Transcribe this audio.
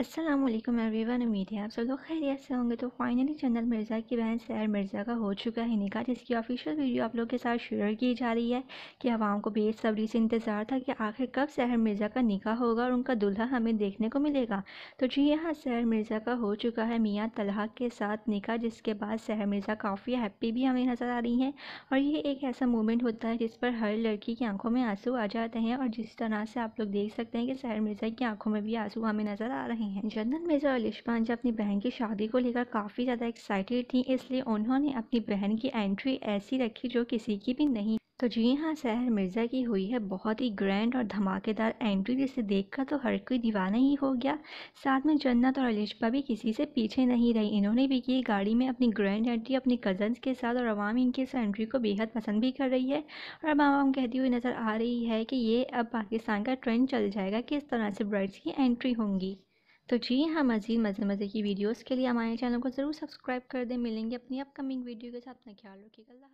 अस्सलाम वालेकुम एवरीवन उम्मीद है आप सब लोग खैरियत से होंगे तो फाइनली चंदन मिर्ज़ा की बहन सैर मिर्ज़ा का हो चुका है निकाह जिसकी ऑफिशियल वीडियो आप लोग के साथ शेयर की जा रही है कि आवाम को बेसब्री से इंतज़ार था कि आखिर कब सैर मिर्ज़ा का निकाह होगा और उनका दुल्हा हमें देखने को मिलेगा तो जी हाँ सैर मिर्ज़ा का हो चुका है मियाँ तलहा के साथ निकाह जिसके बाद सैर मिर्ज़ा काफ़ी हैप्पी भी हमें नज़र आ रही हैं और ये एक ऐसा मोमेंट होता है जिस पर हर लड़की की आंखों में आंसू आ जाते हैं और जिस तरह से आप लोग देख सकते हैं कि सैर मिर्ज़ा की आंखों में भी आंसू हमें नज़र आ रहे हैं नहीं है जनरल मेजर अलिश पांजा अपनी बहन की शादी को लेकर काफ़ी ज़्यादा एक्साइटेड थी इसलिए उन्होंने अपनी बहन की एंट्री ऐसी रखी जो किसी की भी नहीं तो जी हाँ सहर मिर्ज़ा की हुई है बहुत ही ग्रैंड और धमाकेदार एंट्री जिसे देखकर तो हर कोई दीवाना ही हो गया साथ में जन्नत और अलिशबा भी किसी से पीछे नहीं रही इन्होंने भी की गाड़ी में अपनी ग्रैंड एंट्री अपने कज़न्स के साथ और आवाम इनकी इस एंट्री को बेहद पसंद भी कर रही है और अब आवाम कहती हुई नज़र आ रही है कि ये अब पाकिस्तान का ट्रेंड चल जाएगा कि इस तरह से ब्राइड्स की एंट्री होंगी तो जी हाँ मज़ीद मज़े मज़े की वीडियोस के लिए हमारे चैनल को ज़रूर सब्सक्राइब कर दें मिलेंगे अपनी अपकमिंग वीडियो के साथ अपना ख्याल रखिएगा